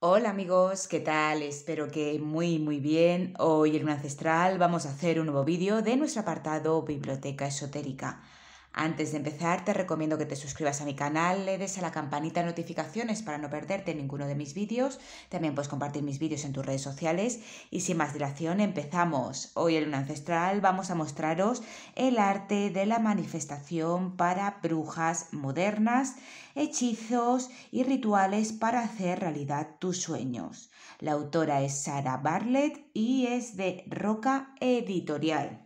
Hola amigos, ¿qué tal? Espero que muy muy bien. Hoy en Un Ancestral vamos a hacer un nuevo vídeo de nuestro apartado Biblioteca Esotérica. Antes de empezar, te recomiendo que te suscribas a mi canal, le des a la campanita de notificaciones para no perderte ninguno de mis vídeos. También puedes compartir mis vídeos en tus redes sociales. Y sin más dilación, empezamos. Hoy en Un Ancestral vamos a mostraros el arte de la manifestación para brujas modernas, hechizos y rituales para hacer realidad tus sueños. La autora es Sara Barlett y es de Roca Editorial.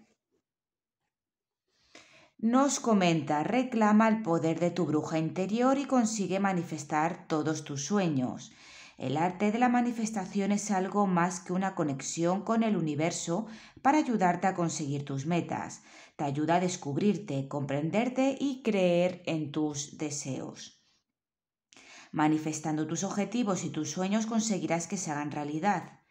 Nos comenta, reclama el poder de tu bruja interior y consigue manifestar todos tus sueños. El arte de la manifestación es algo más que una conexión con el universo para ayudarte a conseguir tus metas. Te ayuda a descubrirte, comprenderte y creer en tus deseos. Manifestando tus objetivos y tus sueños conseguirás que se hagan realidad.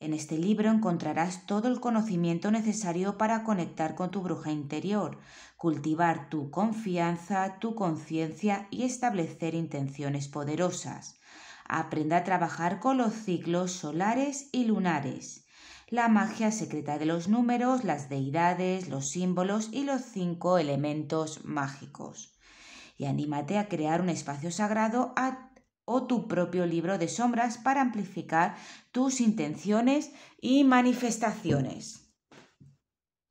En este libro encontrarás todo el conocimiento necesario para conectar con tu bruja interior, cultivar tu confianza, tu conciencia y establecer intenciones poderosas. Aprenda a trabajar con los ciclos solares y lunares la magia secreta de los números, las deidades, los símbolos y los cinco elementos mágicos. Y anímate a crear un espacio sagrado a o tu propio libro de sombras para amplificar tus intenciones y manifestaciones.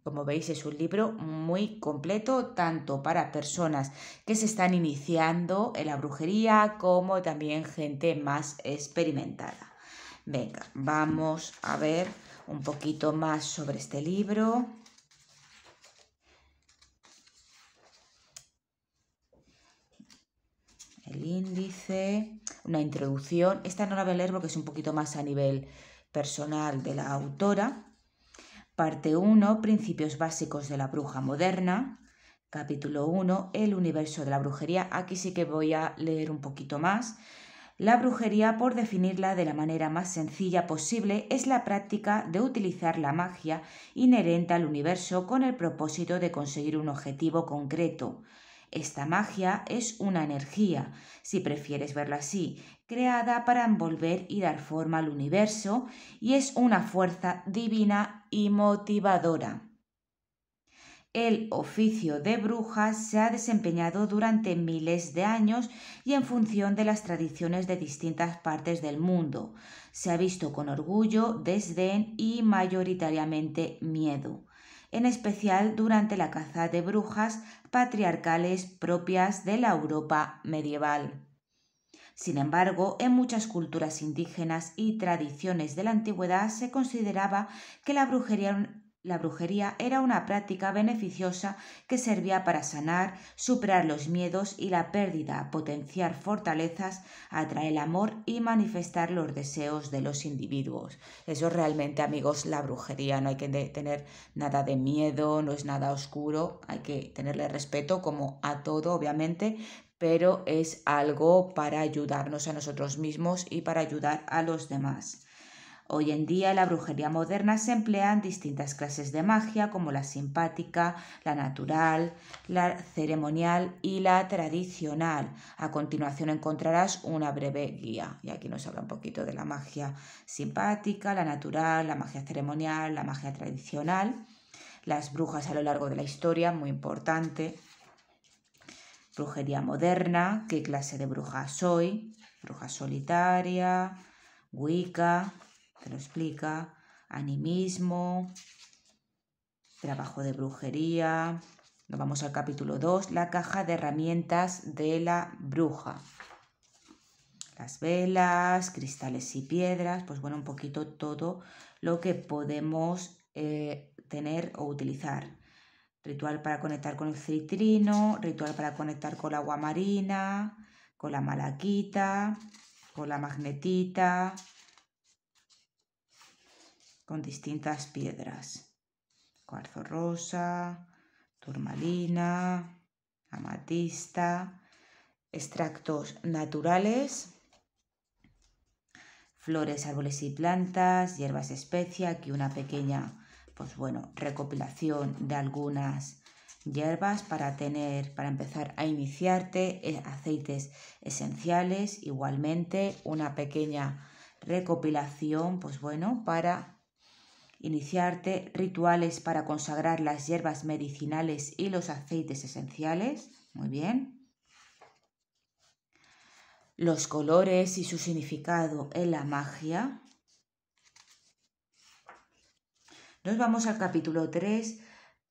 Como veis es un libro muy completo tanto para personas que se están iniciando en la brujería como también gente más experimentada. Venga, vamos a ver un poquito más sobre este libro. índice, una introducción. Esta no la voy a leer porque es un poquito más a nivel personal de la autora. Parte 1, Principios básicos de la bruja moderna. Capítulo 1, El universo de la brujería. Aquí sí que voy a leer un poquito más. La brujería, por definirla de la manera más sencilla posible, es la práctica de utilizar la magia inherente al universo con el propósito de conseguir un objetivo concreto, esta magia es una energía, si prefieres verlo así, creada para envolver y dar forma al universo y es una fuerza divina y motivadora. El oficio de brujas se ha desempeñado durante miles de años y en función de las tradiciones de distintas partes del mundo. Se ha visto con orgullo, desdén y mayoritariamente miedo en especial durante la caza de brujas patriarcales propias de la Europa medieval. Sin embargo, en muchas culturas indígenas y tradiciones de la antigüedad se consideraba que la brujería la brujería era una práctica beneficiosa que servía para sanar, superar los miedos y la pérdida, potenciar fortalezas, atraer el amor y manifestar los deseos de los individuos. Eso realmente, amigos, la brujería. No hay que tener nada de miedo, no es nada oscuro, hay que tenerle respeto como a todo, obviamente, pero es algo para ayudarnos a nosotros mismos y para ayudar a los demás. Hoy en día la brujería moderna se emplean distintas clases de magia como la simpática, la natural, la ceremonial y la tradicional. A continuación encontrarás una breve guía y aquí nos habla un poquito de la magia simpática, la natural, la magia ceremonial, la magia tradicional, las brujas a lo largo de la historia, muy importante. Brujería moderna, qué clase de bruja soy, bruja solitaria, Wicca, lo explica, animismo, trabajo de brujería. Nos vamos al capítulo 2, la caja de herramientas de la bruja. Las velas, cristales y piedras, pues bueno, un poquito todo lo que podemos eh, tener o utilizar. Ritual para conectar con el citrino, ritual para conectar con la agua marina, con la malaquita, con la magnetita, con distintas piedras. Cuarzo rosa, turmalina, amatista, extractos naturales, flores, árboles y plantas, hierbas especia, aquí una pequeña, pues bueno, recopilación de algunas hierbas para tener, para empezar a iniciarte, eh, aceites esenciales, igualmente una pequeña recopilación, pues bueno, para iniciarte rituales para consagrar las hierbas medicinales y los aceites esenciales, muy bien. Los colores y su significado en la magia. Nos vamos al capítulo 3.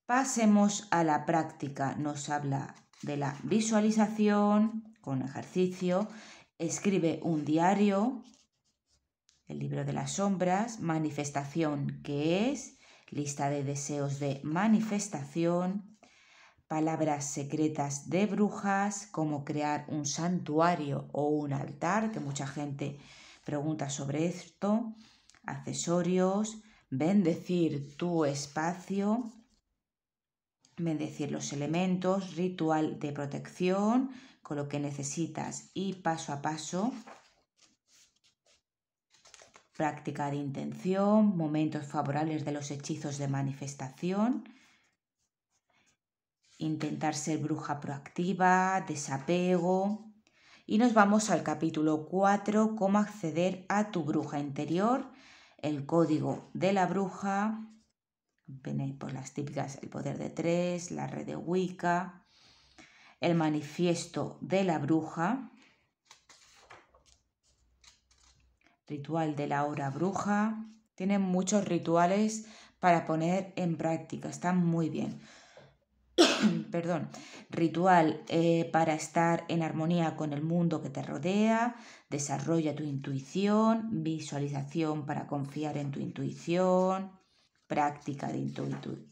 Pasemos a la práctica. Nos habla de la visualización con ejercicio. Escribe un diario el libro de las sombras, manifestación que es, lista de deseos de manifestación, palabras secretas de brujas, cómo crear un santuario o un altar, que mucha gente pregunta sobre esto, accesorios, bendecir tu espacio, bendecir los elementos, ritual de protección, con lo que necesitas y paso a paso, práctica de intención, momentos favorables de los hechizos de manifestación, intentar ser bruja proactiva, desapego. Y nos vamos al capítulo 4, cómo acceder a tu bruja interior, el código de la bruja, por pues, las típicas el poder de tres, la red de Wicca, el manifiesto de la bruja, ritual de la hora bruja. Tienen muchos rituales para poner en práctica, están muy bien. Perdón, ritual eh, para estar en armonía con el mundo que te rodea, desarrolla tu intuición, visualización para confiar en tu intuición, práctica de,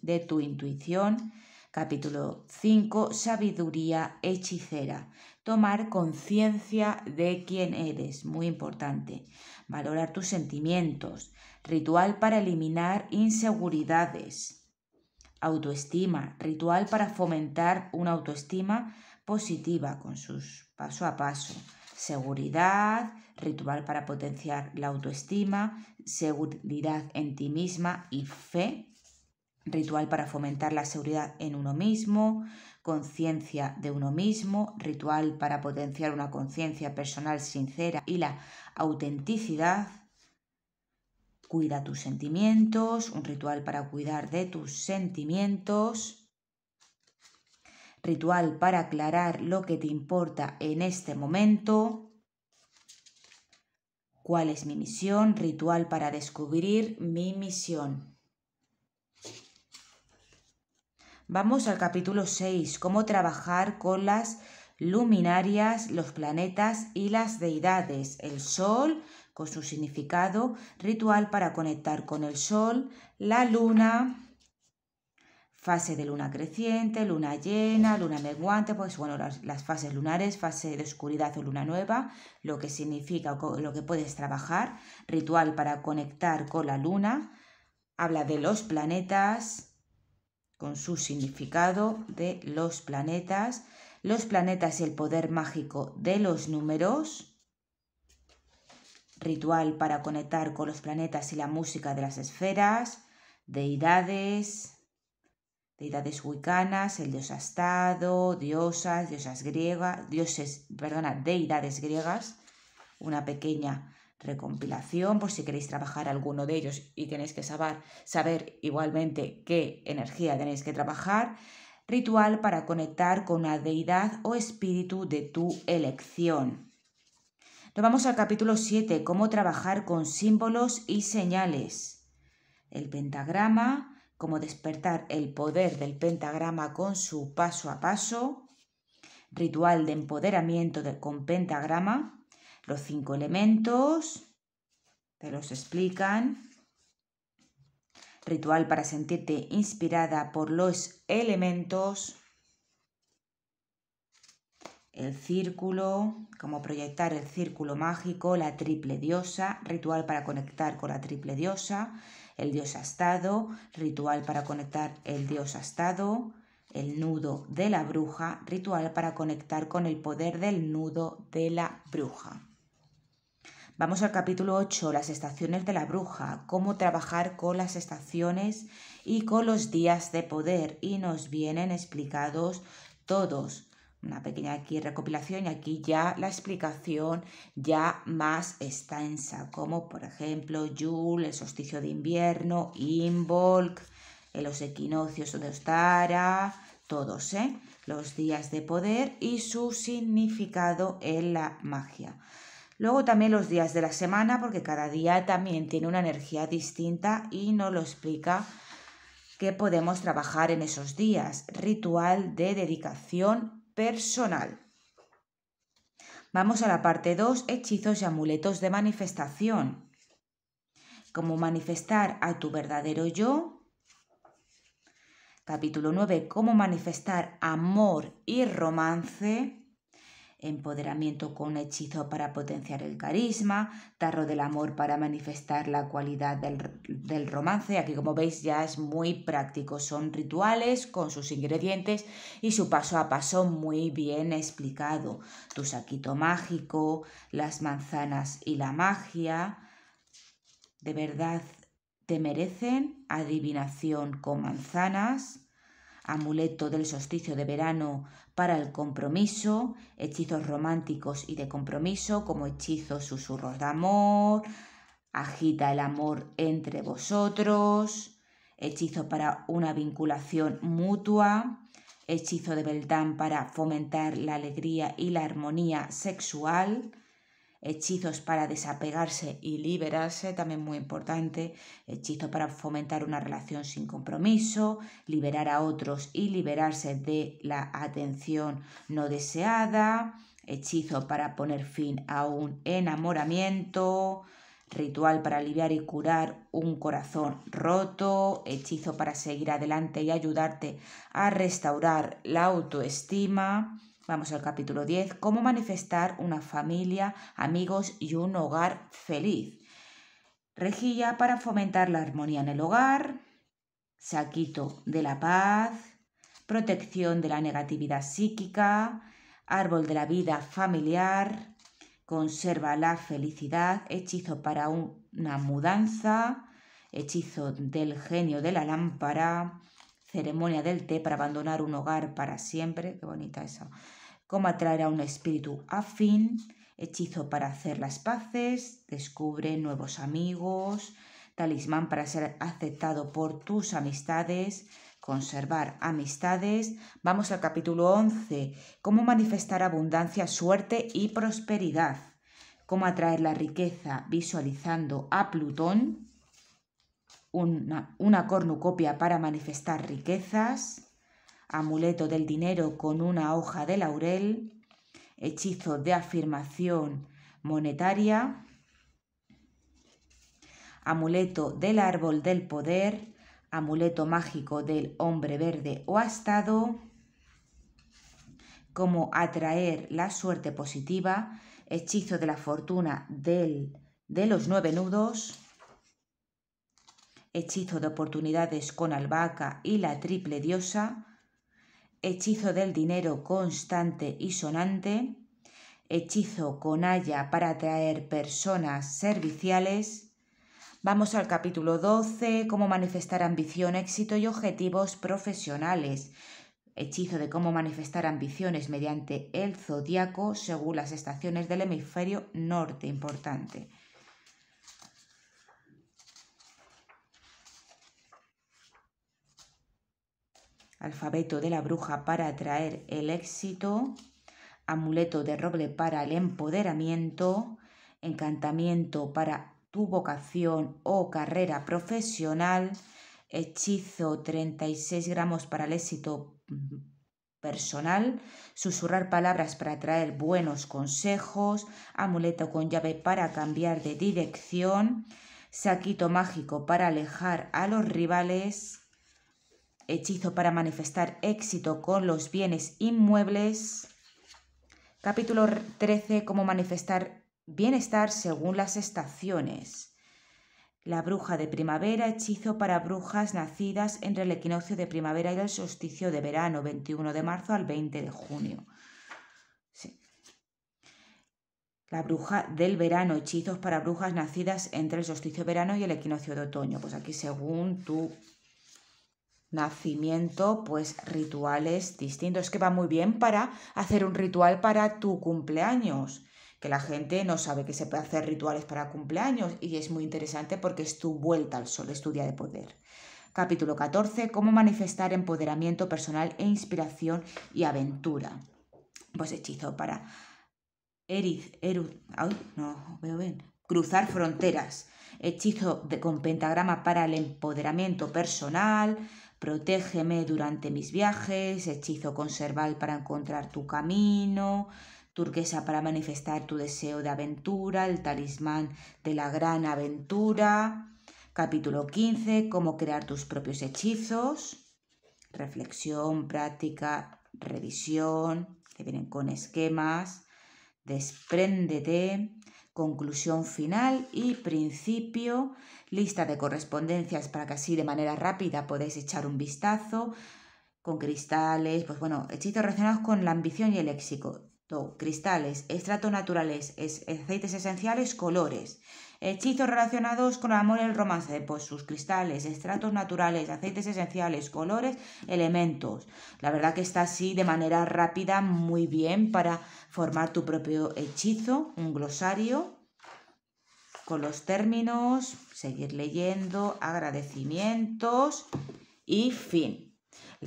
de tu intuición. Capítulo 5, sabiduría hechicera tomar conciencia de quién eres, muy importante, valorar tus sentimientos, ritual para eliminar inseguridades, autoestima, ritual para fomentar una autoestima positiva con sus paso a paso, seguridad, ritual para potenciar la autoestima, seguridad en ti misma y fe, ritual para fomentar la seguridad en uno mismo, conciencia de uno mismo, ritual para potenciar una conciencia personal sincera y la autenticidad, cuida tus sentimientos, un ritual para cuidar de tus sentimientos, ritual para aclarar lo que te importa en este momento, cuál es mi misión, ritual para descubrir mi misión. Vamos al capítulo 6, cómo trabajar con las luminarias, los planetas y las deidades, el Sol con su significado ritual para conectar con el Sol, la Luna, fase de luna creciente, luna llena, luna menguante, pues bueno, las, las, fases lunares, fase de oscuridad o luna nueva, lo que significa o lo que puedes trabajar, ritual para conectar con la luna, habla de los planetas, con su significado de los planetas, los planetas y el poder mágico de los números, ritual para conectar con los planetas y la música de las esferas, deidades, deidades wicanas, el dios astado, diosas, diosas griegas, dioses, perdona, deidades griegas, una pequeña recompilación por si queréis trabajar alguno de ellos y tenéis que saber, saber igualmente qué energía tenéis que trabajar, ritual para conectar con la deidad o espíritu de tu elección. Nos vamos al capítulo 7, cómo trabajar con símbolos y señales. El pentagrama, cómo despertar el poder del pentagrama con su paso a paso. Ritual de empoderamiento con pentagrama. Los cinco elementos te los explican. Ritual para sentirte inspirada por los elementos. El círculo, cómo proyectar el círculo mágico, la triple diosa, ritual para conectar con la triple diosa, el dios astado, ritual para conectar el dios astado, el nudo de la bruja, ritual para conectar con el poder del nudo de la bruja. Vamos al capítulo 8, las estaciones de la bruja, cómo trabajar con las estaciones y con los días de poder. Y nos vienen explicados todos. Una pequeña aquí recopilación y aquí ya la explicación ya más extensa, como por ejemplo Yule, el solsticio de invierno, Involk, los equinoccios de Ostara, todos, ¿eh? los días de poder y su significado en la magia. Luego también los días de la semana, porque cada día también tiene una energía distinta y nos lo explica que podemos trabajar en esos días. Ritual de dedicación personal. Vamos a la parte 2, hechizos y amuletos de manifestación. Cómo manifestar a tu verdadero yo. Capítulo 9, cómo manifestar amor y romance empoderamiento con hechizo para potenciar el carisma, tarro del amor para manifestar la cualidad del, del, romance. Aquí como veis ya es muy práctico, son rituales con sus ingredientes y su paso a paso muy bien explicado. Tu saquito mágico, las manzanas y la magia. De verdad te merecen adivinación con manzanas, amuleto del solsticio de verano para el compromiso, hechizos románticos y de compromiso, como hechizos susurros de amor, agita el amor entre vosotros, hechizo para una vinculación mutua, hechizo de Beltán para fomentar la alegría y la armonía sexual, hechizos para desapegarse y liberarse, también muy importante, hechizo para fomentar una relación sin compromiso, liberar a otros y liberarse de la atención no deseada, hechizo para poner fin a un enamoramiento, ritual para aliviar y curar un corazón roto, hechizo para seguir adelante y ayudarte a restaurar la autoestima, Vamos al capítulo 10, cómo manifestar una familia, amigos y un hogar feliz. Rejilla para fomentar la armonía en el hogar, saquito de la paz, protección de la negatividad psíquica, árbol de la vida familiar, conserva la felicidad, hechizo para una mudanza, hechizo del genio de la lámpara, ceremonia del té para abandonar un hogar para siempre, qué bonita eso, cómo atraer a un espíritu afín, hechizo para hacer las paces, descubre nuevos amigos, talismán para ser aceptado por tus amistades, conservar amistades. Vamos al capítulo 11, cómo manifestar abundancia, suerte y prosperidad, cómo atraer la riqueza visualizando a Plutón, una, cornucopia para manifestar riquezas, amuleto del dinero con una hoja de laurel, hechizo de afirmación monetaria, amuleto del árbol del poder, amuleto mágico del hombre verde o astado, como atraer la suerte positiva, hechizo de la fortuna del, de los nueve nudos, hechizo de oportunidades con albahaca y la triple diosa, hechizo del dinero constante y sonante, hechizo con haya para atraer personas serviciales. Vamos al capítulo 12, cómo manifestar ambición, éxito y objetivos profesionales. Hechizo de cómo manifestar ambiciones mediante el zodiaco según las estaciones del hemisferio norte, importante. alfabeto de la bruja para atraer el éxito, amuleto de roble para el empoderamiento, encantamiento para tu vocación o carrera profesional, hechizo 36 gramos para el éxito mm, personal, susurrar palabras para atraer buenos consejos, amuleto con llave para cambiar de dirección, saquito mágico para alejar a los rivales, hechizo para manifestar éxito con los bienes inmuebles. Capítulo 13, cómo manifestar bienestar según las estaciones. La bruja de primavera, hechizo para brujas nacidas entre el equinoccio de primavera y el solsticio de verano, 21 de marzo al 20 de junio. La bruja del verano, hechizos para brujas nacidas entre el solsticio de verano y el equinoccio de otoño. Pues aquí según tu nacimiento, pues rituales distintos, que va muy bien para hacer un ritual para tu cumpleaños, que la gente no sabe que se puede hacer rituales para cumpleaños y es muy interesante porque es tu vuelta al sol, es tu día de poder. Capítulo 14, cómo manifestar empoderamiento personal e inspiración y aventura. Pues hechizo para ay, no, veo bien, cruzar fronteras, hechizo de, con pentagrama para el empoderamiento personal, Protégeme durante mis viajes, hechizo conserval para encontrar tu camino, turquesa para manifestar tu deseo de aventura, el talismán de la gran aventura. Capítulo 15, cómo crear tus propios hechizos. Reflexión, práctica, revisión, que vienen con esquemas. Despréndete conclusión final y principio, lista de correspondencias para que así de manera rápida podéis echar un vistazo, con cristales, pues bueno, hechizos relacionados con la ambición y el éxito, cristales, estratos naturales, aceites esenciales, colores. Hechizos relacionados con el amor y el romance, pues sus cristales, estratos naturales, aceites esenciales, colores, elementos. La verdad que está así de manera rápida, muy bien para formar tu propio hechizo, un glosario con los términos, seguir leyendo, agradecimientos y fin.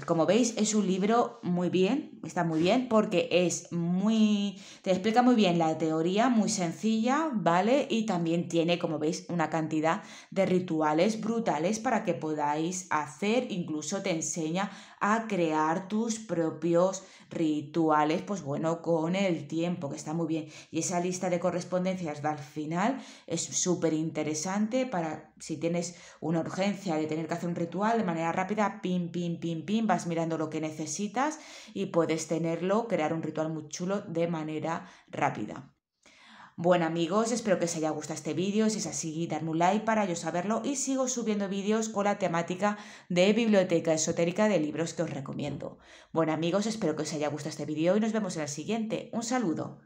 Como veis, es un libro muy bien, está muy bien, porque es muy. te explica muy bien la teoría, muy sencilla, ¿vale? Y también tiene, como veis, una cantidad de rituales brutales para que podáis hacer, incluso te enseña a crear tus propios rituales, pues bueno, con el tiempo, que está muy bien. Y esa lista de correspondencias al final es súper interesante para si tienes una urgencia de tener que hacer un ritual de manera rápida, pim, pim, pim, pim, vas mirando lo que necesitas y puedes tenerlo, crear un ritual muy chulo de manera rápida. Bueno amigos, espero que os haya gustado este vídeo, si es así, darme un like para yo saberlo y sigo subiendo vídeos con la temática de biblioteca esotérica de libros que os recomiendo. Bueno amigos, espero que os haya gustado este vídeo y nos vemos en el siguiente. Un saludo.